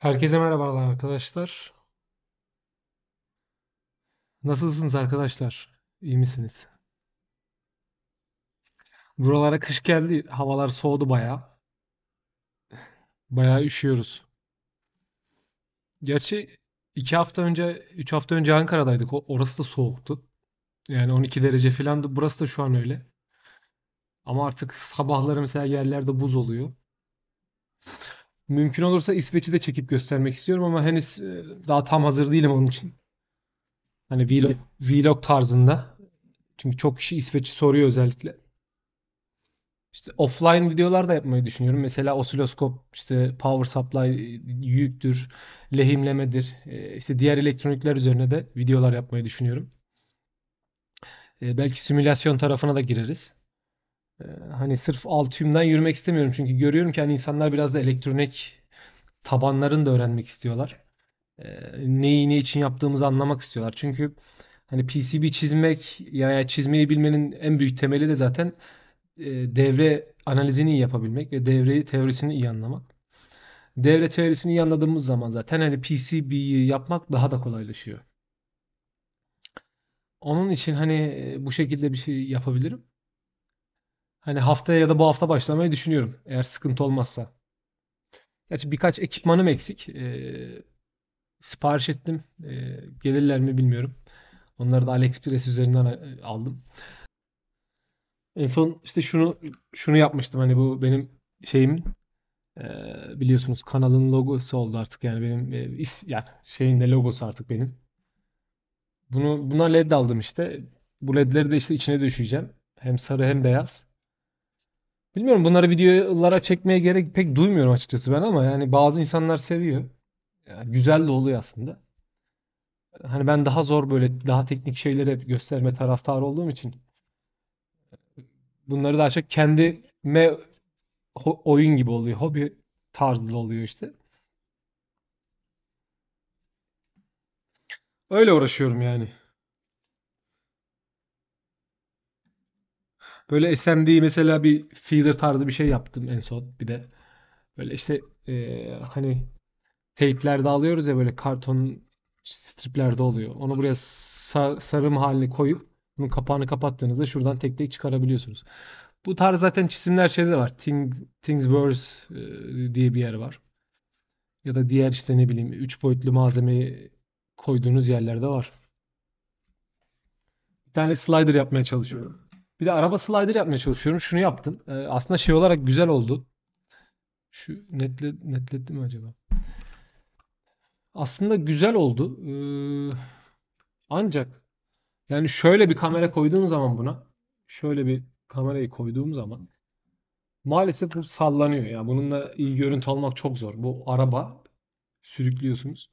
Herkese merhabalar arkadaşlar. Nasılsınız arkadaşlar? İyi misiniz? Buralara kış geldi. Havalar soğudu baya. Baya üşüyoruz. Gerçi iki hafta önce, üç hafta önce Ankara'daydık. Orası da soğuktu. Yani 12 derece filandı. Burası da şu an öyle. Ama artık sabahları mesela yerlerde buz oluyor. Mümkün olursa İsveç'i de çekip göstermek istiyorum ama henüz e, daha tam hazır değilim onun için. Hani vlog, vlog tarzında. Çünkü çok kişi İsveç'i soruyor özellikle. İşte offline videolar da yapmayı düşünüyorum. Mesela osiloskop, işte power supply yüktür, lehimlemedir. E, işte diğer elektronikler üzerine de videolar yapmayı düşünüyorum. E, belki simülasyon tarafına da gireriz. Ee, hani sırf altyümden yürümek istemiyorum. Çünkü görüyorum ki hani insanlar biraz da elektronik tabanlarını da öğrenmek istiyorlar. Ee, neyi ne için yaptığımızı anlamak istiyorlar. Çünkü hani PCB çizmek ya çizmeyi bilmenin en büyük temeli de zaten e, devre analizini iyi yapabilmek ve devreyi teorisini iyi anlamak. Devre teorisini iyi anladığımız zaman zaten hani PCB'yi yapmak daha da kolaylaşıyor. Onun için hani e, bu şekilde bir şey yapabilirim hani haftaya ya da bu hafta başlamayı düşünüyorum. Eğer sıkıntı olmazsa. Gerçi birkaç ekipmanım eksik. Ee, sipariş ettim. Ee, gelirler mi bilmiyorum. Onları da AliExpress üzerinden e, aldım. En son işte şunu şunu yapmıştım. Hani bu benim şeyim e, biliyorsunuz kanalın logosu oldu artık yani benim e, is, yani şeyin de logosu artık benim. Bunu buna led aldım işte. Bu ledleri de işte içine düşeceğim. Hem sarı hem beyaz. Bilmiyorum bunları videolara çekmeye gerek pek duymuyorum açıkçası ben ama yani bazı insanlar seviyor. Yani güzel de oluyor aslında. Hani ben daha zor böyle daha teknik şeylere gösterme taraftarı olduğum için bunları daha çok kendime oyun gibi oluyor. Hobi tarzlı oluyor işte. Öyle uğraşıyorum yani. Böyle SMD mesela bir feeder tarzı bir şey yaptım en son bir de. Böyle işte e, hani teyplerde alıyoruz ya böyle karton striplerde oluyor. Onu buraya sar, sarım halini koyup bunun kapağını kapattığınızda şuradan tek tek çıkarabiliyorsunuz. Bu tarz zaten çizimler şeyde var. Things, Thingsverse e, diye bir yer var. Ya da diğer işte ne bileyim 3 boyutlu malzemeyi koyduğunuz yerlerde var. Bir tane slider yapmaya çalışıyorum. Bir de araba slider yapmaya çalışıyorum. Şunu yaptım. Ee, aslında şey olarak güzel oldu. Şu netle, netletti mi acaba? Aslında güzel oldu. Ee, ancak yani şöyle bir kamera koyduğum zaman buna şöyle bir kamerayı koyduğum zaman maalesef bu sallanıyor. Ya yani bununla iyi görüntü almak çok zor. Bu araba sürüklüyorsunuz.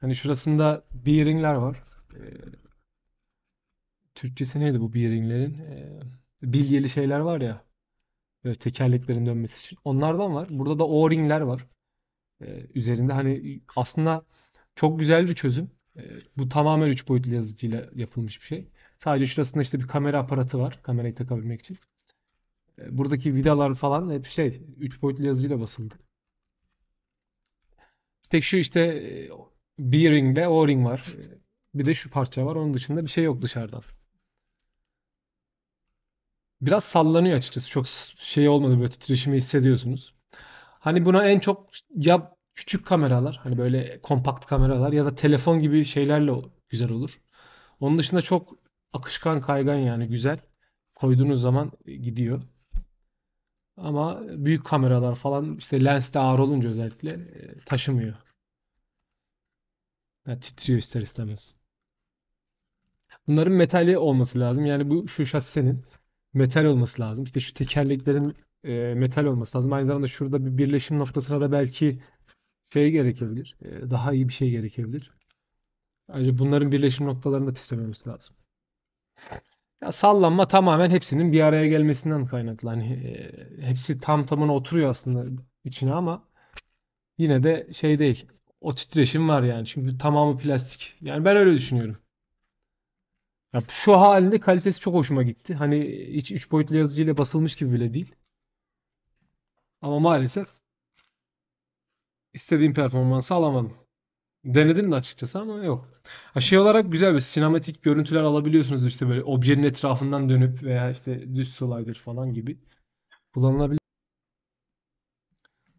Hani şurasında bearingler var. Ee, Türkçesi neydi bu bearinglerin ringlerin ee, bilyeli şeyler var ya. Böyle tekerleklerin dönmesi için. Onlardan var. Burada da O-ringler var. Ee, üzerinde hani aslında çok güzel bir çözüm. Ee, bu tamamen 3 boyutlu yazıcıyla yapılmış bir şey. Sadece şurasında işte bir kamera aparatı var. Kamerayı takabilmek için. Ee, buradaki vidalar falan hep şey 3 boyutlu yazıcıyla basıldı. Peki şu işte e, bearing ve O-ring var. Ee, bir de şu parça var. Onun dışında bir şey yok dışarıdan biraz sallanıyor açıkçası. Çok şey olmadı böyle titreşimi hissediyorsunuz. Hani buna en çok ya küçük kameralar hani böyle kompakt kameralar ya da telefon gibi şeylerle güzel olur. Onun dışında çok akışkan kaygan yani güzel. Koyduğunuz zaman e, gidiyor. Ama büyük kameralar falan işte lens de ağır olunca özellikle e, taşımıyor. Yani titriyor ister istemez. Bunların metali olması lazım. Yani bu şu şasisenin metal olması lazım. İşte şu tekerleklerin e, metal olması lazım. Aynı zamanda şurada bir birleşim noktasına da belki şey gerekebilir. E, daha iyi bir şey gerekebilir. Ayrıca bunların birleşim noktalarını da titrememesi lazım. Ya sallanma tamamen hepsinin bir araya gelmesinden kaynaklı. Hani e, hepsi tam tamına oturuyor aslında içine ama yine de şey değil. O titreşim var yani. Çünkü tamamı plastik. Yani ben öyle düşünüyorum. Ya şu halinde kalitesi çok hoşuma gitti. Hani hiç 3 boyutlu yazıcıyla basılmış gibi bile değil. Ama maalesef istediğim performansı alamadım. Denedim de açıkçası ama yok. Ha şey olarak güzel bir sinematik görüntüler alabiliyorsunuz işte böyle objenin etrafından dönüp veya işte düz slider falan gibi kullanılabilir.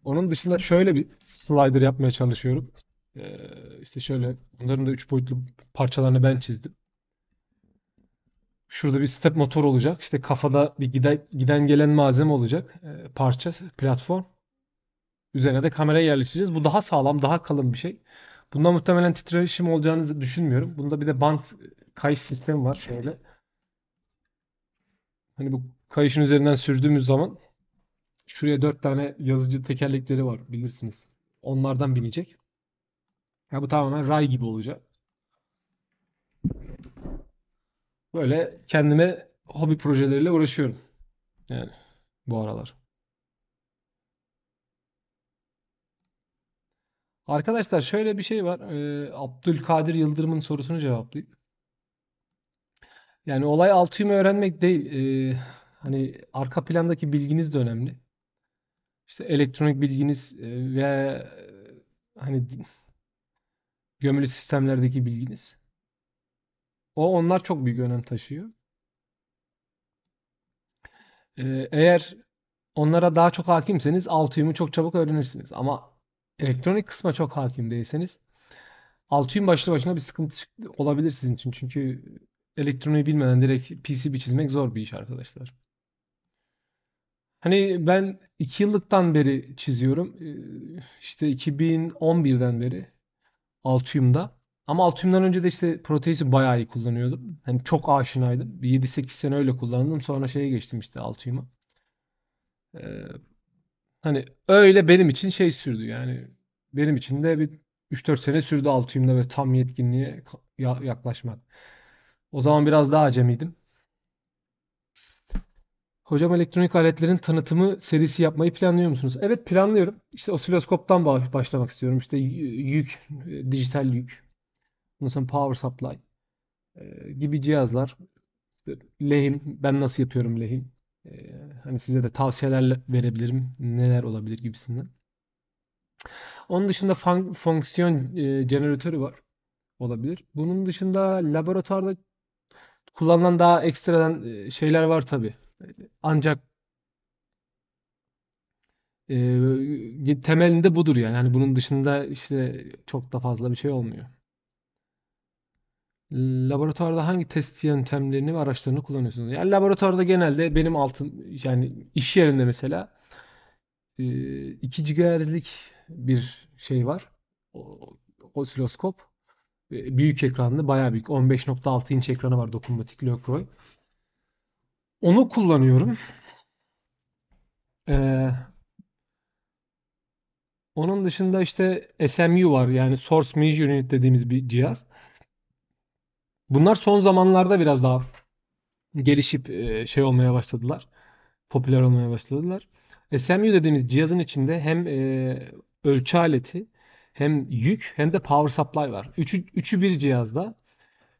Onun dışında şöyle bir slider yapmaya çalışıyorum. Ee, işte şöyle bunların da 3 boyutlu parçalarını ben çizdim. Şurada bir step motor olacak. İşte kafada bir giden, gelen malzeme olacak. Ee, parça, platform. Üzerine de kamera yerleştireceğiz. Bu daha sağlam, daha kalın bir şey. Bunda muhtemelen titreşim olacağını düşünmüyorum. Bunda bir de bant e, kayış sistemi var şöyle. Hani bu kayışın üzerinden sürdüğümüz zaman şuraya dört tane yazıcı tekerlekleri var bilirsiniz. Onlardan binecek. Ya bu tamamen ray gibi olacak. Böyle kendime hobi projeleriyle uğraşıyorum. Yani bu aralar. Arkadaşlar şöyle bir şey var. Ee, Abdülkadir Yıldırım'ın sorusunu cevaplayayım. Yani olay altıyımı öğrenmek değil. Ee, hani arka plandaki bilginiz de önemli. İşte elektronik bilginiz e, ve e, hani gömülü sistemlerdeki bilginiz. O onlar çok büyük önem taşıyor. Ee, eğer onlara daha çok hakimseniz altıyumu çok çabuk öğrenirsiniz. Ama elektronik kısma çok hakim değilseniz altıyum başlı başına bir sıkıntı olabilir sizin için. Çünkü elektroniği bilmeden direkt PCB çizmek zor bir iş arkadaşlar. Hani ben 2 yıllıktan beri çiziyorum. Ee, işte 2011'den beri Altium'da. Ama Altium'dan önce de işte Proteus'u bayağı iyi kullanıyordum. Hani çok aşinaydım. 7-8 sene öyle kullandım. Sonra şeye geçtim işte Altium'a. Ee, hani öyle benim için şey sürdü yani. Benim için de bir 3-4 sene sürdü Altium'da ve tam yetkinliğe yaklaşmak. O zaman biraz daha acemiydim. Hocam elektronik aletlerin tanıtımı serisi yapmayı planlıyor musunuz? Evet planlıyorum. İşte osiloskoptan başlamak istiyorum. İşte yük, e, dijital yük Ondan power supply gibi cihazlar. Lehim, ben nasıl yapıyorum lehim? hani size de tavsiyeler verebilirim. Neler olabilir gibisinden. Onun dışında fonksiyon e, jeneratörü var. Olabilir. Bunun dışında laboratuvarda kullanılan daha ekstradan şeyler var tabi. Ancak temelinde budur yani. yani. Bunun dışında işte çok da fazla bir şey olmuyor laboratuvarda hangi test yöntemlerini ve araçlarını kullanıyorsunuz? Yani laboratuvarda genelde benim altın yani iş yerinde mesela e, 2 GHz'lik bir şey var. O, osiloskop. E, büyük ekranlı, bayağı büyük. 15.6 inç ekranı var dokunmatik Locroy. Onu kullanıyorum. Ee, onun dışında işte SMU var. Yani Source Measure Unit dediğimiz bir cihaz. Bunlar son zamanlarda biraz daha gelişip e, şey olmaya başladılar. Popüler olmaya başladılar. SMU dediğimiz cihazın içinde hem e, ölçü aleti hem yük hem de power supply var. Üçü, üçü bir cihazda.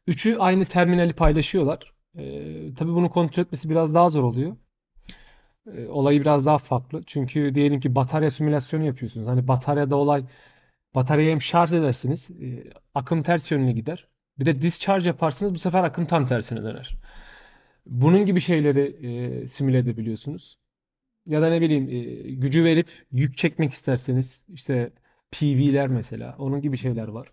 Üçü aynı terminali paylaşıyorlar. E, Tabi bunu kontrol etmesi biraz daha zor oluyor. olayı biraz daha farklı. Çünkü diyelim ki batarya simülasyonu yapıyorsunuz. Hani bataryada olay bataryayı hem şarj edersiniz. akım ters yönüne gider. Bir de discharge yaparsınız bu sefer akım tam tersine döner. Bunun gibi şeyleri e, simüle edebiliyorsunuz. Ya da ne bileyim e, gücü verip yük çekmek isterseniz işte PV'ler mesela onun gibi şeyler var.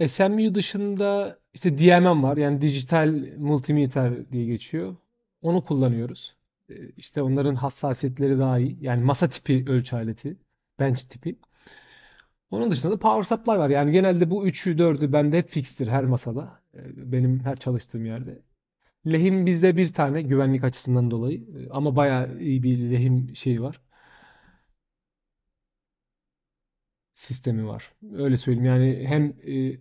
E, SMU dışında işte DMM var yani dijital multimeter diye geçiyor. Onu kullanıyoruz. E, işte onların hassasiyetleri daha iyi. Yani masa tipi ölçü aleti, bench tipi. Onun dışında da power supply var. Yani genelde bu 3'ü 4'ü bende hep fixtir her masada. Ee, benim her çalıştığım yerde. Lehim bizde bir tane güvenlik açısından dolayı. Ee, ama bayağı iyi bir lehim şeyi var. Sistemi var. Öyle söyleyeyim. Yani hem e,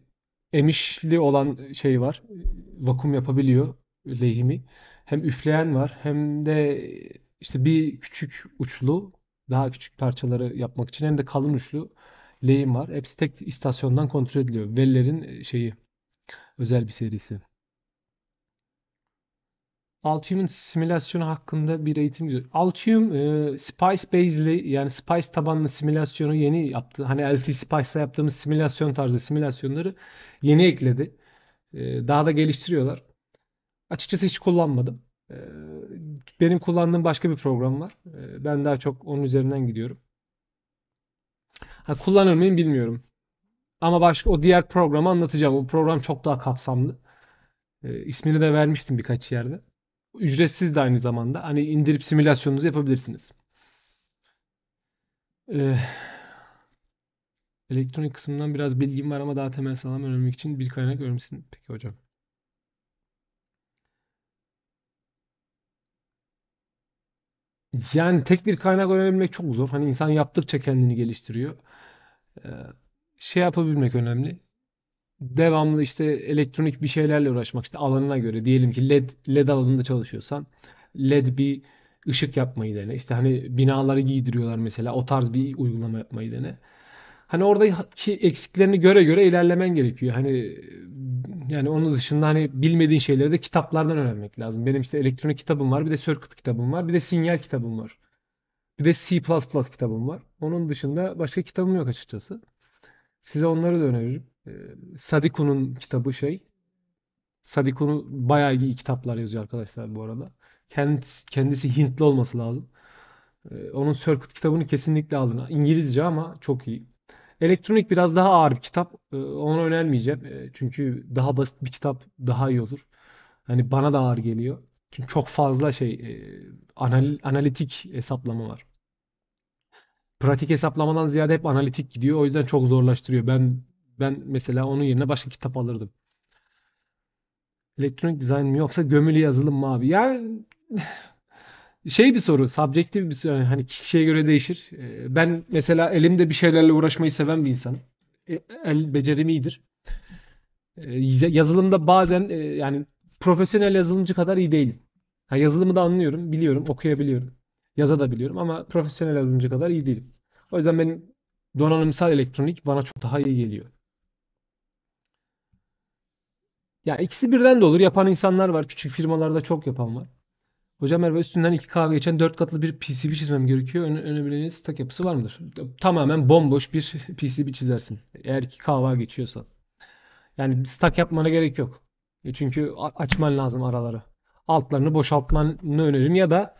emişli olan şey var. Vakum yapabiliyor lehimi. Hem üfleyen var hem de işte bir küçük uçlu daha küçük parçaları yapmak için hem de kalın uçlu lane var. Hepsi tek istasyondan kontrol ediliyor. Veller'in e, şeyi özel bir serisi. Altium'un simülasyonu hakkında bir eğitim güzel. Altium e, Spice Base'li yani Spice tabanlı simülasyonu yeni yaptı. Hani LT Spice'la yaptığımız simülasyon tarzı simülasyonları yeni ekledi. E, daha da geliştiriyorlar. Açıkçası hiç kullanmadım. E, benim kullandığım başka bir program var. E, ben daha çok onun üzerinden gidiyorum. Ha, kullanır mıyım bilmiyorum. Ama başka o diğer programı anlatacağım. O program çok daha kapsamlı. E, ismini de vermiştim birkaç yerde. Ücretsiz de aynı zamanda. Hani indirip simülasyonunuzu yapabilirsiniz. E, elektronik kısmından biraz bilgim var ama daha temel sağlam öğrenmek için bir kaynak öğrenmişsin. Peki hocam. Yani tek bir kaynak öğrenmek çok zor. Hani insan yaptıkça kendini geliştiriyor. Ee, şey yapabilmek önemli. Devamlı işte elektronik bir şeylerle uğraşmak işte alanına göre diyelim ki led led alanında çalışıyorsan led bir ışık yapmayı dene. İşte hani binaları giydiriyorlar mesela o tarz bir uygulama yapmayı dene. Hani oradaki eksiklerini göre göre ilerlemen gerekiyor. Hani yani onun dışında hani bilmediğin şeyleri de kitaplardan öğrenmek lazım. Benim işte elektronik kitabım var, bir de circuit kitabım var, bir de sinyal kitabım var. Bir de C++ kitabım var. Onun dışında başka kitabım yok açıkçası. Size onları da öneririm. Ee, Sadiku'nun kitabı şey. Sadiku'nu bayağı iyi kitaplar yazıyor arkadaşlar bu arada. Kendisi, kendisi Hintli olması lazım. Ee, onun Circuit kitabını kesinlikle alın. İngilizce ama çok iyi. Elektronik biraz daha ağır bir kitap. Ee, onu önermeyeceğim. çünkü daha basit bir kitap daha iyi olur. Hani bana da ağır geliyor. Çünkü çok fazla şey e, anal, analitik hesaplama var. Pratik hesaplamadan ziyade hep analitik gidiyor. O yüzden çok zorlaştırıyor. Ben ben mesela onun yerine başka kitap alırdım. Elektronik dizayn mı yoksa gömülü yazılım mı abi? Yani şey bir soru, subjektif bir soru. hani kişiye göre değişir. Ee, ben mesela elimde bir şeylerle uğraşmayı seven bir insanım. E, el becerim iyidir. Ee, yazılımda bazen e, yani profesyonel yazılımcı kadar iyi değilim. Yani yazılımı da anlıyorum, biliyorum, okuyabiliyorum. Yaza da biliyorum ama profesyonel alınca kadar iyi değilim. O yüzden benim donanımsal elektronik bana çok daha iyi geliyor. Ya ikisi birden de olur. Yapan insanlar var. Küçük firmalarda çok yapan var. Hocam Merve üstünden 2K geçen 4 katlı bir PCB çizmem gerekiyor. Öne, önebileceğiniz stack yapısı var mıdır? Tamamen bomboş bir PCB çizersin. Eğer 2K geçiyorsa. Yani stack yapmana gerek yok. E, çünkü açman lazım araları altlarını boşaltmanı öneririm. Ya da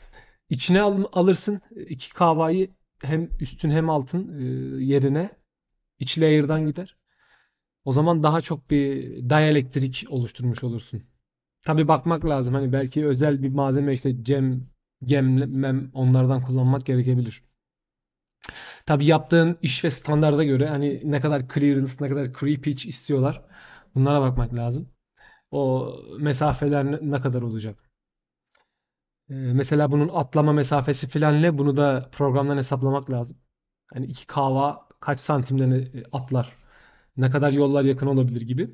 içine al, alırsın iki kavayı hem üstün hem altın e, yerine iç layer'dan gider. O zaman daha çok bir dielectric oluşturmuş olursun. Tabi bakmak lazım. Hani belki özel bir malzeme işte cem, gem, mem onlardan kullanmak gerekebilir. Tabi yaptığın iş ve standarda göre hani ne kadar clearance, ne kadar creep pitch istiyorlar. Bunlara bakmak lazım o mesafeler ne kadar olacak? Ee, mesela bunun atlama mesafesi filan ne? bunu da programdan hesaplamak lazım. Hani iki kava kaç santimlerini e, atlar? Ne kadar yollar yakın olabilir gibi.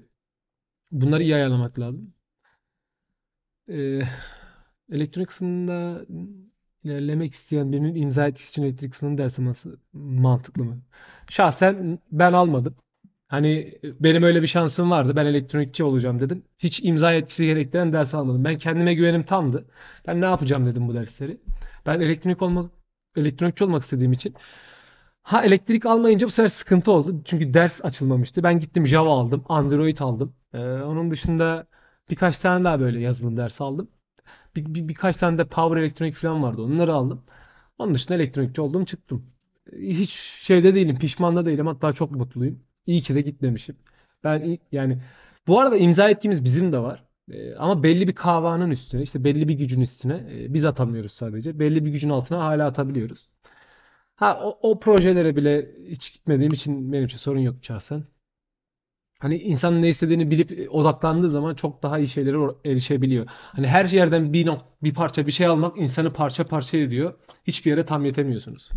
Bunları iyi ayarlamak lazım. Ee, elektronik kısmında ilerlemek isteyen birinin imza etkisi için elektrik sınırı dersi mantıklı mı? Şahsen ben almadım. Hani benim öyle bir şansım vardı. Ben elektronikçi olacağım dedim. Hiç imza yetkisi gerektiren ders almadım. Ben kendime güvenim tamdı. Ben ne yapacağım dedim bu dersleri. Ben elektronik olmak elektronikçi olmak istediğim için ha elektrik almayınca bu sefer sıkıntı oldu. Çünkü ders açılmamıştı. Ben gittim Java aldım, Android aldım. Ee, onun dışında birkaç tane daha böyle yazılım dersi aldım. Bir, bir, birkaç tane de power elektronik falan vardı. Onları aldım. Onun dışında elektronikçi oldum çıktım. Hiç şeyde değilim, pişman da değilim. Hatta çok mutluyum. İyi ki de gitmemişim. Ben yani bu arada imza ettiğimiz bizim de var. Ee, ama belli bir kavanın üstüne, işte belli bir gücün üstüne e, biz atamıyoruz sadece. Belli bir gücün altına hala atabiliyoruz. Ha o, o projelere bile hiç gitmediğim için benim için sorun yok şahsen. Hani insanın ne istediğini bilip e, odaklandığı zaman çok daha iyi şeylere erişebiliyor. Hani her yerden bir nok- bir parça bir şey almak insanı parça parça ediyor. Hiçbir yere tam yetemiyorsunuz.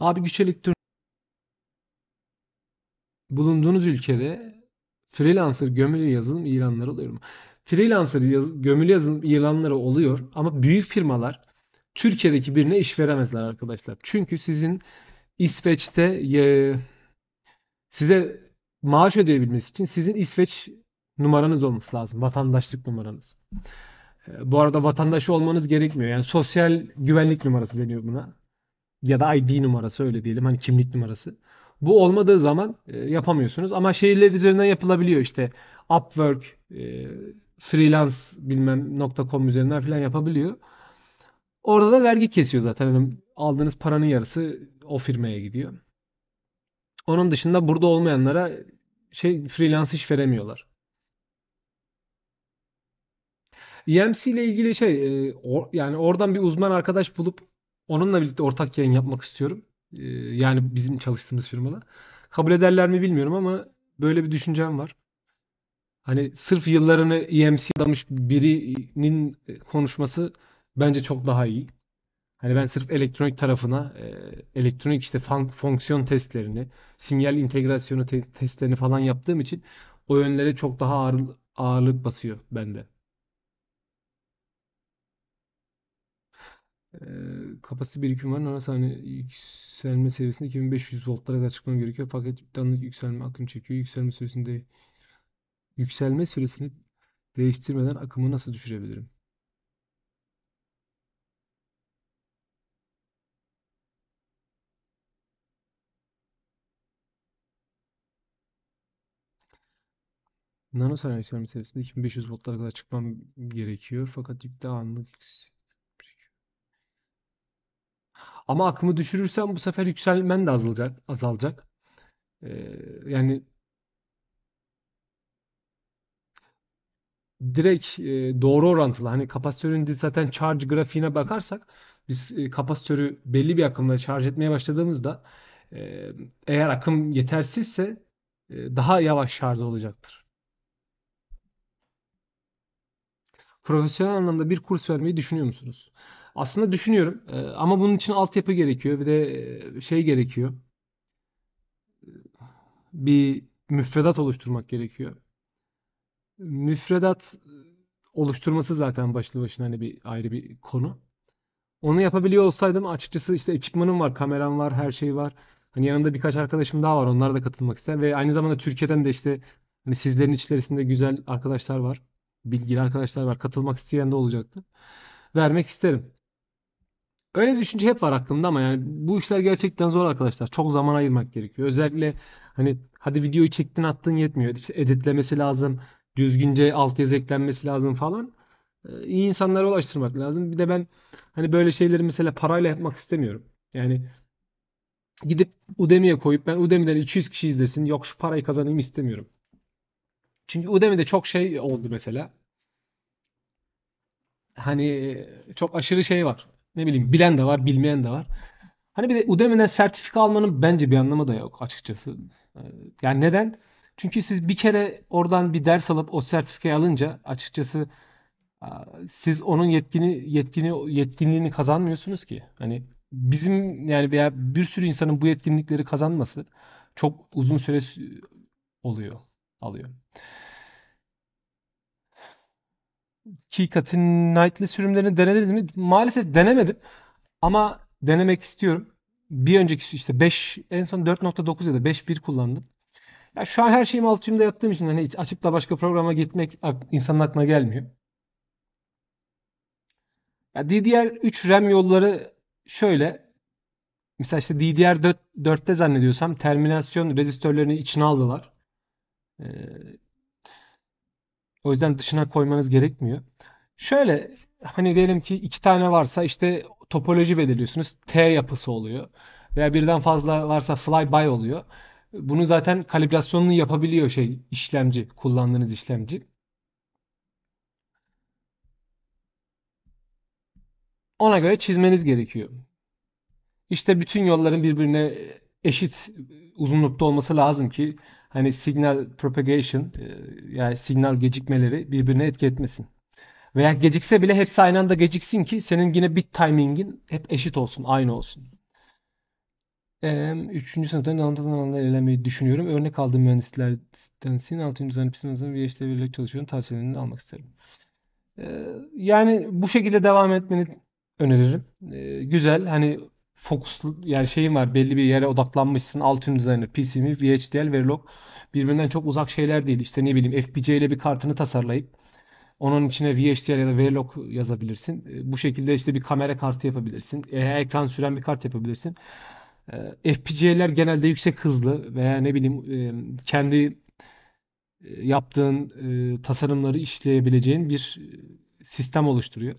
Abi güç bulunduğunuz ülkede freelancer gömülü yazılım ilanları oluyor mu? Freelancer yaz, gömülü yazılım ilanları oluyor ama büyük firmalar Türkiye'deki birine iş veremezler arkadaşlar. Çünkü sizin İsveç'te e, size maaş ödeyebilmesi için sizin İsveç numaranız olması lazım. Vatandaşlık numaranız. E, bu arada vatandaş olmanız gerekmiyor. Yani sosyal güvenlik numarası deniyor buna. Ya da ID numarası öyle diyelim. Hani kimlik numarası. Bu olmadığı zaman e, yapamıyorsunuz. Ama şehirler üzerinden yapılabiliyor işte. Upwork, e, freelance bilmem .com üzerinden falan yapabiliyor. Orada da vergi kesiyor zaten. Aldığınız paranın yarısı o firmaya gidiyor. Onun dışında burada olmayanlara şey freelance iş veremiyorlar. EMC ile ilgili şey e, yani oradan bir uzman arkadaş bulup onunla birlikte ortak yayın yapmak istiyorum. E, yani bizim çalıştığımız firmada. Kabul ederler mi bilmiyorum ama böyle bir düşüncem var. Hani sırf yıllarını EMC adamış birinin e, konuşması bence çok daha iyi. Hani ben sırf elektronik tarafına e, elektronik işte fonksiyon testlerini, sinyal integrasyonu te- testlerini falan yaptığım için o yönlere çok daha ağır- ağırlık basıyor bende. kapasite birikimi var. Nanosa hani yükselme seviyesinde 2500 voltlara kadar çıkmam gerekiyor. Fakat anlık yükselme akım çekiyor. Yükselme süresinde yükselme süresini değiştirmeden akımı nasıl düşürebilirim? Nanosaniye yükselme seviyesinde 2500 voltlara kadar çıkmam gerekiyor. Fakat yükte anlık ama akımı düşürürsem bu sefer yükselmen de azalacak. azalacak. Ee, yani direkt e, doğru orantılı. Hani kapasitörün zaten charge grafiğine bakarsak biz e, kapasitörü belli bir akımla charge etmeye başladığımızda e, eğer akım yetersizse e, daha yavaş şarjda olacaktır. Profesyonel anlamda bir kurs vermeyi düşünüyor musunuz? Aslında düşünüyorum ee, ama bunun için altyapı gerekiyor ve de e, şey gerekiyor. Bir müfredat oluşturmak gerekiyor. Müfredat e, oluşturması zaten başlı başına hani bir ayrı bir konu. Onu yapabiliyor olsaydım açıkçası işte ekipmanım var, kameram var, her şey var. Hani yanımda birkaç arkadaşım daha var. Onlar da katılmak ister ve aynı zamanda Türkiye'den de işte hani sizlerin içerisinde güzel arkadaşlar var. Bilgili arkadaşlar var. Katılmak isteyen de olacaktı. Vermek isterim. Öyle düşünce hep var aklımda ama yani bu işler gerçekten zor arkadaşlar. Çok zaman ayırmak gerekiyor. Özellikle hani hadi videoyu çektin attın yetmiyor. İşte editlemesi lazım. Düzgünce alt yazı eklenmesi lazım falan. İyi ee, iyi insanlara ulaştırmak lazım. Bir de ben hani böyle şeyleri mesela parayla yapmak istemiyorum. Yani gidip Udemy'ye koyup ben Udemy'den 200 kişi izlesin. Yok şu parayı kazanayım istemiyorum. Çünkü Udemy'de çok şey oldu mesela. Hani e, çok aşırı şey var ne bileyim bilen de var, bilmeyen de var. Hani bir de Udemy'den sertifika almanın bence bir anlamı da yok açıkçası. Ee, yani neden? Çünkü siz bir kere oradan bir ders alıp o sertifikayı alınca açıkçası siz onun yetkini yetkini yetkinliğini kazanmıyorsunuz ki. Hani bizim yani veya bir sürü insanın bu yetkinlikleri kazanması çok uzun süre oluyor, alıyor. Keycut'in Nightly sürümlerini denediniz mi? Maalesef denemedim. Ama denemek istiyorum. Bir önceki işte 5 en son 4.9 ya da 5.1 kullandım. Ya şu an her şeyim alt üstümde yattığım için hani hiç açıp da başka programa gitmek insanın aklına gelmiyor. Ya DDR3 RAM yolları şöyle. Mesela işte DDR4'te zannediyorsam terminasyon rezistörlerini içine aldılar. Ee, o yüzden dışına koymanız gerekmiyor. Şöyle hani diyelim ki iki tane varsa işte topoloji belirliyorsunuz. T yapısı oluyor. Veya birden fazla varsa fly by oluyor. Bunu zaten kalibrasyonunu yapabiliyor şey işlemci, kullandığınız işlemci. Ona göre çizmeniz gerekiyor. İşte bütün yolların birbirine eşit uzunlukta olması lazım ki hani signal propagation e, yani signal gecikmeleri birbirine etki etmesin. Veya gecikse bile hepsi aynı anda geciksin ki senin yine bit timing'in hep eşit olsun, aynı olsun. Üçüncü sınıftan anlatan alanlar elemeyi düşünüyorum. Örnek aldığım mühendislerden sin altı düzenli psikolojisinde bir işte birlikte çalışıyorum. Tavsiyelerini almak isterim. E, yani bu şekilde devam etmeni öneririm. E, güzel. Hani fokuslu yani şeyin var belli bir yere odaklanmışsın. Altium Designer, PCM, VHDL, Verilog birbirinden çok uzak şeyler değil. işte ne bileyim FPC ile bir kartını tasarlayıp onun içine VHDL ya da Verilog yazabilirsin. Ee, bu şekilde işte bir kamera kartı yapabilirsin. E, ekran süren bir kart yapabilirsin. Ee, FPGA'ler genelde yüksek hızlı veya ne bileyim e, kendi e, yaptığın tasarımları işleyebileceğin bir sistem oluşturuyor.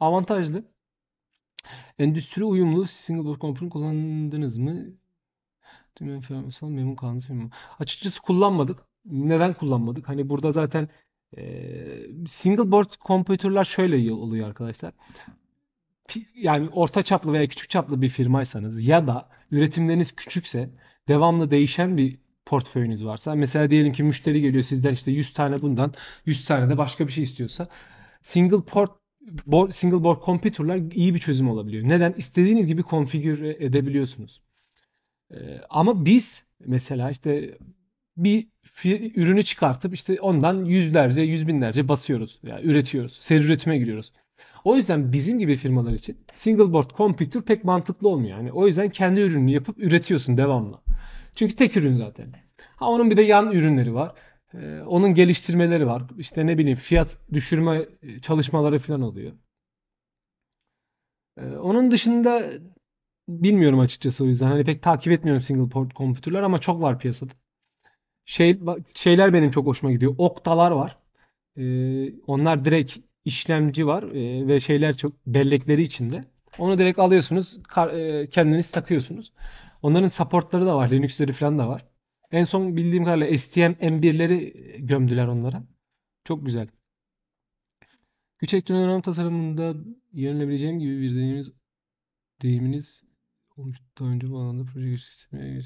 Avantajlı. Endüstri uyumlu single komponent kullandınız mı? Tüm firmasal memnun kaldınız mı? Açıkçası kullanmadık. Neden kullanmadık? Hani burada zaten e, single board kompütürler şöyle oluyor arkadaşlar. Yani orta çaplı veya küçük çaplı bir firmaysanız ya da üretimleriniz küçükse devamlı değişen bir portföyünüz varsa mesela diyelim ki müşteri geliyor sizden işte 100 tane bundan 100 tane de başka bir şey istiyorsa single port board, single board computer'lar iyi bir çözüm olabiliyor. Neden? İstediğiniz gibi konfigür edebiliyorsunuz. Ee, ama biz mesela işte bir ürünü çıkartıp işte ondan yüzlerce, yüz binlerce basıyoruz. Yani üretiyoruz. Seri üretime giriyoruz. O yüzden bizim gibi firmalar için single board computer pek mantıklı olmuyor. Yani o yüzden kendi ürününü yapıp üretiyorsun devamlı. Çünkü tek ürün zaten. Ha onun bir de yan ürünleri var. Ee, onun geliştirmeleri var. İşte ne bileyim fiyat düşürme e, çalışmaları falan oluyor. Ee, onun dışında bilmiyorum açıkçası o yüzden. Hani pek takip etmiyorum single port kompütürler ama çok var piyasada. Şey, şeyler benim çok hoşuma gidiyor. Oktalar var. Ee, onlar direkt işlemci var e, ve şeyler çok bellekleri içinde. Onu direkt alıyorsunuz, kar, e, kendiniz takıyorsunuz. Onların supportları da var, Linux'leri falan da var. En son bildiğim kadarıyla STM M1'leri gömdüler onlara. Çok güzel. Küçük dönem tasarımında yönelebileceğim gibi bir deneyimiz deyiminiz daha önce bu alanda proje geliştirmeye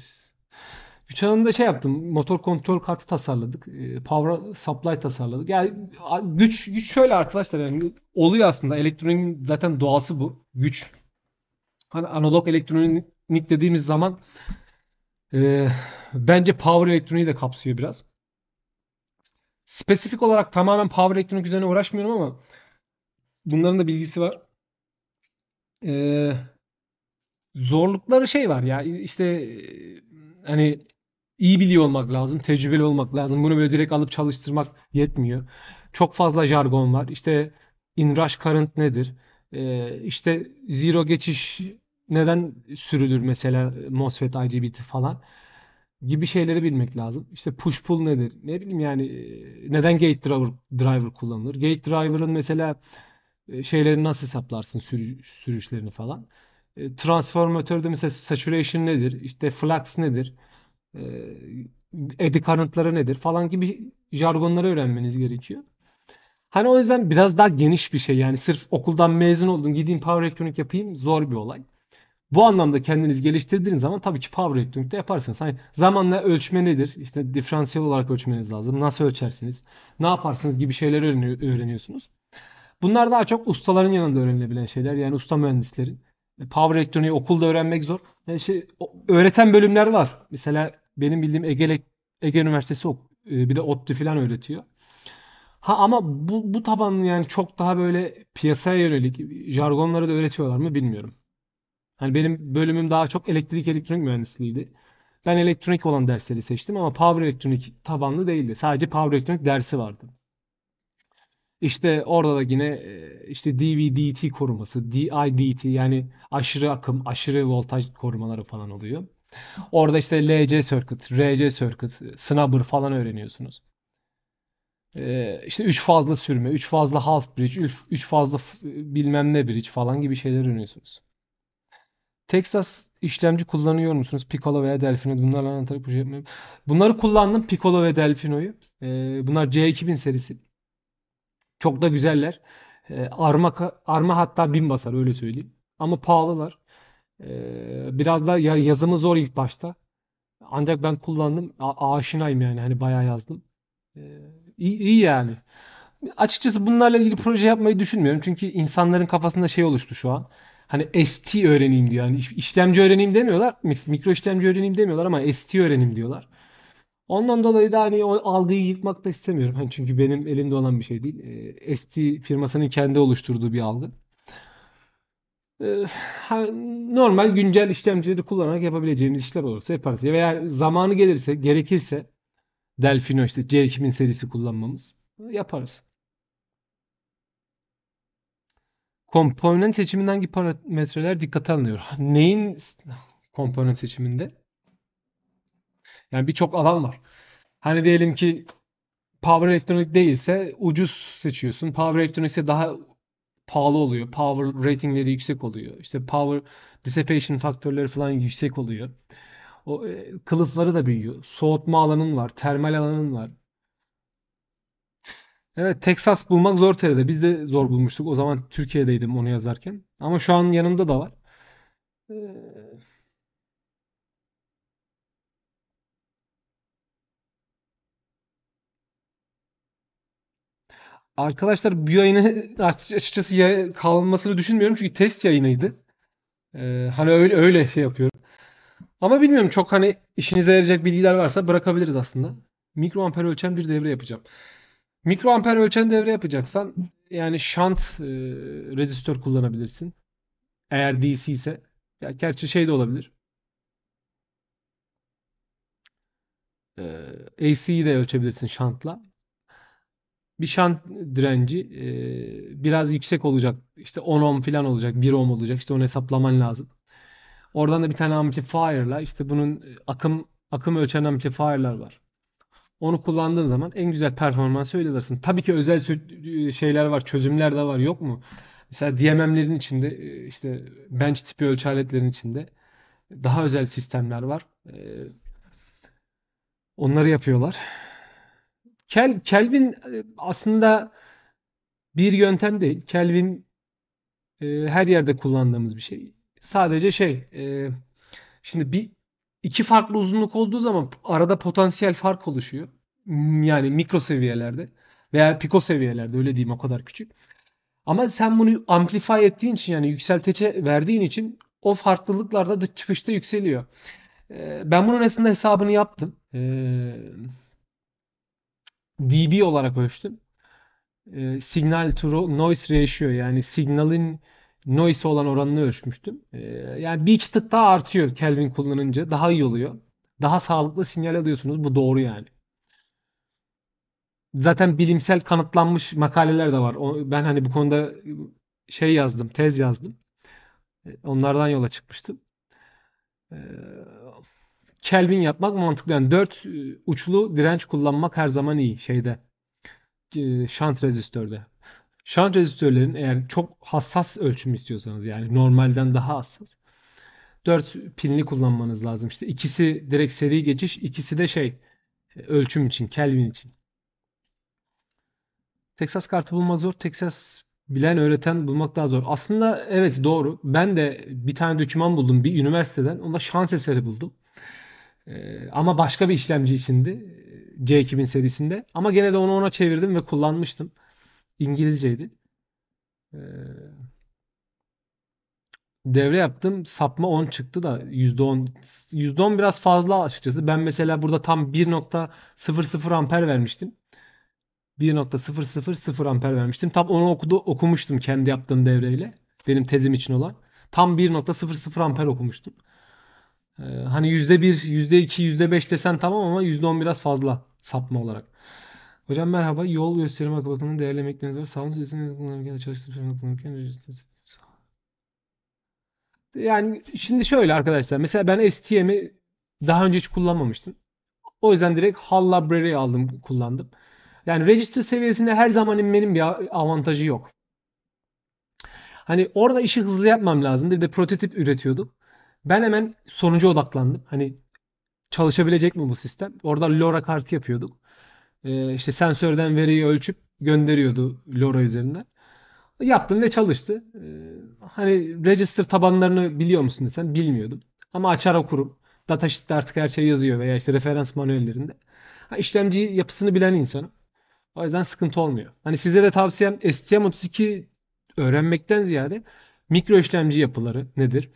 Güç alanında şey yaptım. Motor kontrol kartı tasarladık. Ee, power supply tasarladık. Yani güç, güç şöyle arkadaşlar yani oluyor aslında. Elektronik zaten doğası bu. Güç. Hani analog elektronik dediğimiz zaman ee, bence power elektroniği de kapsıyor biraz. Spesifik olarak tamamen power elektronik üzerine uğraşmıyorum ama bunların da bilgisi var. Ee, zorlukları şey var ya işte e, hani iyi biliyor olmak lazım, tecrübeli olmak lazım. Bunu böyle direkt alıp çalıştırmak yetmiyor. Çok fazla jargon var. İşte inrush current nedir? Ee, işte zero geçiş neden sürülür mesela e, MOSFET, IGBT falan gibi şeyleri bilmek lazım. İşte push pull nedir? Ne bileyim yani e, neden gate driver, driver kullanılır? Gate driver'ın mesela e, şeyleri nasıl hesaplarsın sürüşlerini falan. Transformatörde mesela saturation nedir? İşte flux nedir? Eddy current'ları nedir? Falan gibi jargonları öğrenmeniz gerekiyor. Hani o yüzden biraz daha geniş bir şey yani sırf okuldan mezun oldum gideyim power elektronik yapayım zor bir olay. Bu anlamda kendiniz geliştirdiğiniz zaman tabii ki power rating yaparsınız. Hani zamanla ölçme nedir? İşte diferansiyel olarak ölçmeniz lazım. Nasıl ölçersiniz? Ne yaparsınız gibi şeyler öğreniyorsunuz. Bunlar daha çok ustaların yanında öğrenilebilen şeyler. Yani usta mühendislerin. E, power elektroniği okulda öğrenmek zor. Yani şey, öğreten bölümler var. Mesela benim bildiğim Ege, Ege Üniversitesi e, bir de ODTÜ falan öğretiyor. Ha ama bu, bu tabanlı yani çok daha böyle piyasaya yönelik jargonları da öğretiyorlar mı bilmiyorum. Hani benim bölümüm daha çok elektrik elektronik mühendisliğiydi. Ben elektronik olan dersleri seçtim ama power elektronik tabanlı değildi. Sadece power elektronik dersi vardı. İşte orada da yine e, işte DVDT koruması, DIDT yani aşırı akım, aşırı voltaj korumaları falan oluyor. Orada işte LC circuit, RC circuit, snubber falan öğreniyorsunuz. E, işte işte 3 fazla sürme, 3 fazla half bridge, 3 fazla bilmem ne bridge falan gibi şeyler öğreniyorsunuz. Texas işlemci kullanıyor musunuz? Piccolo veya Delfino. Bunlarla anahtarı proje şey yapmayı. Bunları kullandım. Piccolo ve Delfino'yu. Ee, bunlar C2000 serisi. Çok da güzeller. Ee, arma, arma hatta bin basar öyle söyleyeyim. Ama pahalılar. Ee, biraz da ya, yazımı zor ilk başta. Ancak ben kullandım. A aşinayım yani. Hani bayağı yazdım. Ee, iyi, iyi yani. Açıkçası bunlarla ilgili proje yapmayı düşünmüyorum. Çünkü insanların kafasında şey oluştu şu an hani ST öğreneyim diyor. Yani işlemci öğreneyim demiyorlar. Mikro işlemci öğreneyim demiyorlar ama ST öğreneyim diyorlar. Ondan dolayı da hani o algıyı yıkmak da istemiyorum. Hani çünkü benim elimde olan bir şey değil. E, ee, ST firmasının kendi oluşturduğu bir algı. E, normal güncel işlemcileri kullanarak yapabileceğimiz işler olursa yaparız. Veya zamanı gelirse, gerekirse Delfino işte C2000 serisi kullanmamız yaparız. Komponent seçiminde hangi parametreler dikkate alınıyor? Neyin komponent seçiminde? Yani birçok alan var. Hani diyelim ki power elektronik değilse ucuz seçiyorsun. Power elektronik ise daha pahalı oluyor. Power ratingleri yüksek oluyor. İşte power dissipation faktörleri falan yüksek oluyor. O e, kılıfları da büyüyor. Soğutma alanın var, termal alanın var. Evet Texas bulmak zor TR'de. Biz de zor bulmuştuk. O zaman Türkiye'deydim onu yazarken. Ama şu an yanımda da var. Ee, Arkadaşlar bu yayını açıkçası yay- kalmasını düşünmüyorum çünkü test yayınıydı. Ee, hani öyle öyle şey yapıyorum. Ama bilmiyorum çok hani işinize yarayacak bilgiler varsa bırakabiliriz aslında. Mikroamper ölçen bir devre yapacağım. Mikroamper ölçen devre yapacaksan yani şant e, rezistör kullanabilirsin. Eğer DC ise. Ya gerçi şey de olabilir. E, AC'yi de ölçebilirsin şantla. Bir şant direnci e, biraz yüksek olacak. İşte 10 ohm falan olacak. 1 ohm olacak. İşte onu hesaplaman lazım. Oradan da bir tane amplifier'la işte bunun e, akım akım ölçen amplifier'lar var. Onu kullandığın zaman en güzel performansı öyle alırsın. Tabii ki özel e, şeyler var, çözümler de var yok mu? Mesela DMM'lerin içinde e, işte bench tipi ölçü aletlerin içinde daha özel sistemler var. E, onları yapıyorlar. Kel, Kelvin aslında bir yöntem değil. Kelvin her yerde kullandığımız bir şey. Sadece şey şimdi bir iki farklı uzunluk olduğu zaman arada potansiyel fark oluşuyor. Hmm, yani mikro seviyelerde veya piko seviyelerde öyle diyeyim o kadar küçük. Ama sen bunu amplify ettiğin için yani yükseltece verdiğin için o farklılıklarda da çıkışta yükseliyor. Ee, ben bunun aslında hesabını yaptım. Ee, dB olarak ölçtüm. Ee, signal to noise ratio yani signalin Noise olan oranını ölçmüştüm. Ee, yani bir iki tık daha artıyor Kelvin kullanınca. Daha iyi oluyor. Daha sağlıklı sinyal alıyorsunuz. Bu doğru yani. Zaten bilimsel kanıtlanmış makaleler de var. O, ben hani bu konuda şey yazdım, tez yazdım. Ee, onlardan yola çıkmıştım. Ee, Kelvin yapmak mantıklı. Yani dört e, uçlu direnç kullanmak her zaman iyi şeyde. E, şant rezistörde. Şant rezistörlerin eğer çok hassas ölçüm istiyorsanız yani normalden daha hassas 4 pinli kullanmanız lazım. İşte ikisi direkt seri geçiş, ikisi de şey ölçüm için, Kelvin için. Texas kartı bulmak zor. Texas bilen öğreten bulmak daha zor. Aslında evet doğru. Ben de bir tane doküman buldum bir üniversiteden. Onda şans eseri buldum. Ee, ama başka bir işlemci içindi. C2000 serisinde. Ama gene de onu ona çevirdim ve kullanmıştım. İngilizceydi. Ee, devre yaptım. Sapma 10 çıktı da %10. %10 biraz fazla açıkçası. Ben mesela burada tam 1.00 amper vermiştim. 1.000 amper vermiştim. Tam onu okudu, okumuştum kendi yaptığım devreyle. Benim tezim için olan. Tam 1.00 amper okumuştum. Ee, hani %1, %2, %5 desen tamam ama %10 biraz fazla sapma olarak. Hocam merhaba. Yol gösterim hak bakımından değerli emekleriniz var. Sağlık sistemini kullanırken çalıştığınız kullanırken rejistresi. Yani şimdi şöyle arkadaşlar. Mesela ben STM'i daha önce hiç kullanmamıştım. O yüzden direkt Hall Library'i aldım, kullandım. Yani register seviyesinde her zaman inmenin bir avantajı yok. Hani orada işi hızlı yapmam lazım, Bir de prototip üretiyorduk. Ben hemen sonuca odaklandım. Hani çalışabilecek mi bu sistem? Orada LoRa kartı yapıyorduk e, işte sensörden veriyi ölçüp gönderiyordu LoRa üzerinden. Yaptım ve çalıştı. Ee, hani register tabanlarını biliyor musun desen bilmiyordum. Ama açar okurum. Datasheet'te artık her şey yazıyor veya işte referans manuellerinde. Ha, işlemci yapısını bilen insanım. O yüzden sıkıntı olmuyor. Hani size de tavsiyem STM32 öğrenmekten ziyade mikro işlemci yapıları nedir?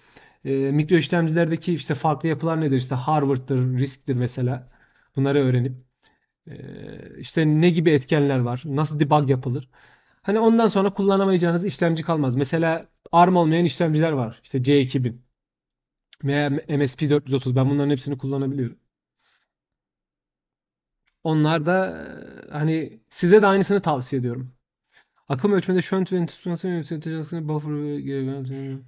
E, mikro işlemcilerdeki işte farklı yapılar nedir? İşte Harvard'dır, RISC'tir mesela. Bunları öğrenip ee, işte ne gibi etkenler var, nasıl debug yapılır. Hani ondan sonra kullanamayacağınız işlemci kalmaz. Mesela ARM olmayan işlemciler var. İşte C2000 veya MSP430. Ben bunların hepsini kullanabiliyorum. Onlar da e, hani size de aynısını tavsiye ediyorum. Akım ölçmede shunt ve tutmasını buffer gerekiyor.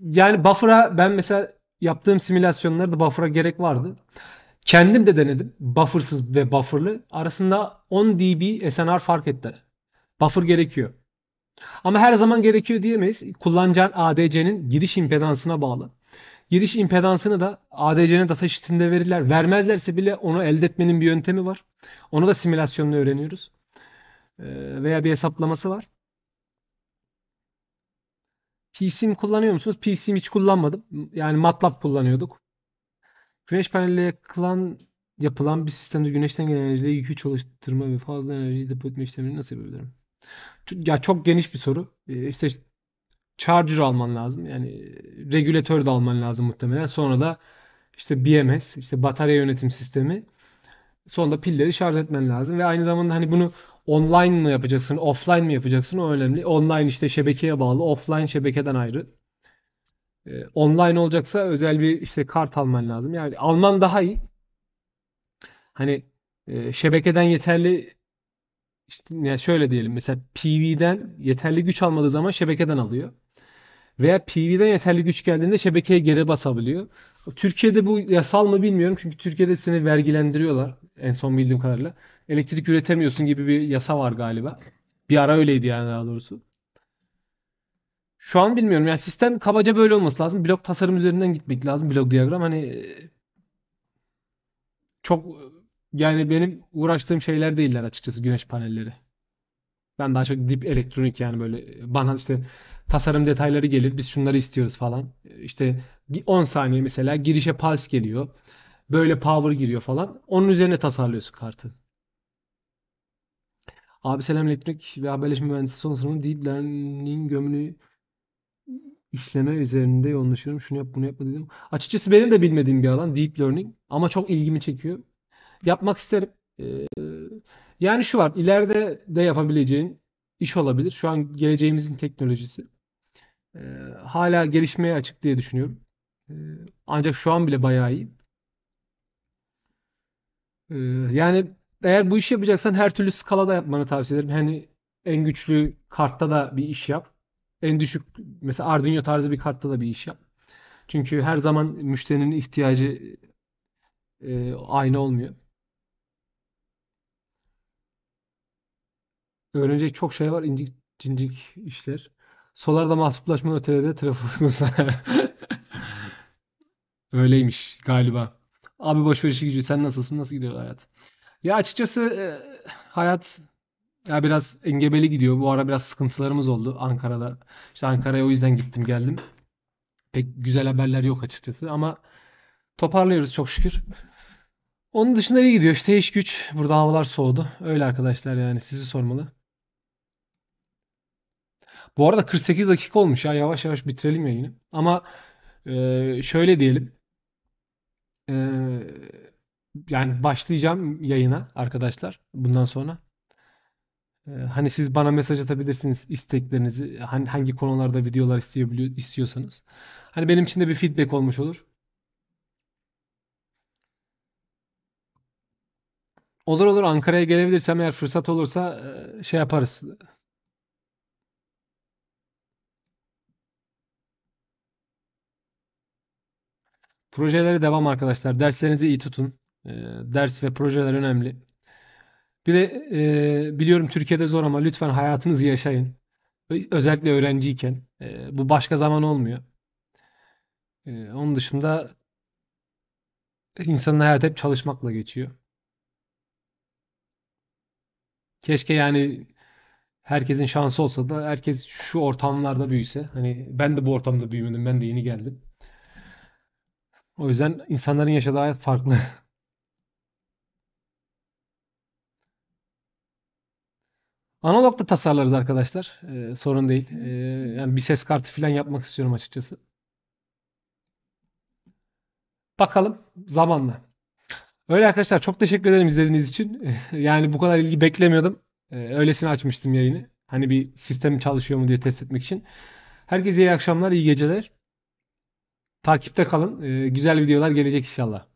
Yani buffer'a ben mesela yaptığım simülasyonlarda buffer'a gerek vardı. Kendim de denedim. Buffersız ve bufferlı. Arasında 10 dB SNR fark etti. Buffer gerekiyor. Ama her zaman gerekiyor diyemeyiz. Kullanacağın ADC'nin giriş impedansına bağlı. Giriş impedansını da ADC'nin data sheetinde verirler. Vermezlerse bile onu elde etmenin bir yöntemi var. Onu da simülasyonla öğreniyoruz. Ee, veya bir hesaplaması var. Psim kullanıyor musunuz? Psim hiç kullanmadım. Yani MATLAB kullanıyorduk. Güneş panelleri yakılan yapılan bir sistemde güneşten gelen enerjiyle yükü çalıştırma ve fazla enerjiyi depo etme işlemini nasıl yapabilirim? Çok, ya çok geniş bir soru. Ee, işte charger alman lazım. Yani e, regülatör de alman lazım muhtemelen. Sonra da işte BMS, işte batarya yönetim sistemi. Sonra da pilleri şarj etmen lazım ve aynı zamanda hani bunu online mı yapacaksın, offline mi yapacaksın o önemli. Online işte şebekeye bağlı, offline şebekeden ayrı. E, online olacaksa özel bir işte kart alman lazım. Yani alman daha iyi. Hani e, şebekeden yeterli işte yani şöyle diyelim mesela PV'den yeterli güç almadığı zaman şebekeden alıyor. Veya PV'den yeterli güç geldiğinde şebekeye geri basabiliyor. Türkiye'de bu yasal mı bilmiyorum çünkü Türkiye'de seni vergilendiriyorlar en son bildiğim kadarıyla. Elektrik üretemiyorsun gibi bir yasa var galiba. Bir ara öyleydi yani daha doğrusu. Şu an bilmiyorum. Yani sistem kabaca böyle olması lazım. Blok tasarım üzerinden gitmek lazım. Blok diyagram hani e, çok e, yani benim uğraştığım şeyler değiller açıkçası güneş panelleri. Ben daha çok dip elektronik yani böyle e, bana işte tasarım detayları gelir. Biz şunları istiyoruz falan. İşte 10 saniye mesela girişe pulse geliyor. Böyle power giriyor falan. Onun üzerine tasarlıyorsun kartı. Abi selam elektrik ve haberleşme mühendisi son sınıfı deep learning gömülü işleme üzerinde yoğunlaşıyorum. Şunu yap bunu yapma dedim. Açıkçası benim de bilmediğim bir alan deep learning ama çok ilgimi çekiyor. Yapmak isterim. Ee, yani şu var ileride de yapabileceğin iş olabilir. Şu an geleceğimizin teknolojisi. Ee, hala gelişmeye açık diye düşünüyorum. Ee, ancak şu an bile bayağı iyi. Ee, yani eğer bu işi yapacaksan her türlü skalada yapmanı tavsiye ederim. Hani en güçlü kartta da bir iş yap. En düşük mesela Arduino tarzı bir kartta da bir iş yap. Çünkü her zaman müşterinin ihtiyacı e, aynı olmuyor. Öğrenecek çok şey var. İncik cincik işler. Solar da mahsuplaşma ötelede trafik Öyleymiş galiba. Abi boş ver işi gücü. Sen nasılsın? Nasıl gidiyor hayat? Ya açıkçası e, hayat ya biraz engebeli gidiyor. Bu ara biraz sıkıntılarımız oldu Ankara'da. İşte Ankara'ya o yüzden gittim geldim. Pek güzel haberler yok açıkçası ama toparlıyoruz çok şükür. Onun dışında iyi gidiyor İşte iş güç. Burada havalar soğudu. Öyle arkadaşlar yani sizi sormalı. Bu arada 48 dakika olmuş ya yavaş yavaş bitirelim yayını. Ama e, şöyle diyelim. E, yani başlayacağım yayına arkadaşlar bundan sonra. Ee, hani siz bana mesaj atabilirsiniz isteklerinizi. Hani hangi konularda videolar isteyebiliyor istiyorsanız. Hani benim için de bir feedback olmuş olur. Olur olur Ankara'ya gelebilirsem eğer fırsat olursa e, şey yaparız. Projelere devam arkadaşlar. Derslerinizi iyi tutun. Ee, ders ve projeler önemli. Bir de e, biliyorum Türkiye'de zor ama lütfen hayatınızı yaşayın. Özellikle öğrenciyken. E, bu başka zaman olmuyor. E, onun dışında insanın hayatı hep çalışmakla geçiyor. Keşke yani herkesin şansı olsa da herkes şu ortamlarda büyüse. Hani ben de bu ortamda büyümedim. Ben de yeni geldim. O yüzden insanların yaşadığı hayat farklı. Analog da tasarlarız arkadaşlar. Ee, sorun değil. Ee, yani bir ses kartı falan yapmak istiyorum açıkçası. Bakalım zamanla. Öyle arkadaşlar çok teşekkür ederim izlediğiniz için. yani bu kadar ilgi beklemiyordum. Ee, öylesine açmıştım yayını. Hani bir sistem çalışıyor mu diye test etmek için. Herkese iyi akşamlar, iyi geceler. Takipte kalın. Ee, güzel videolar gelecek inşallah.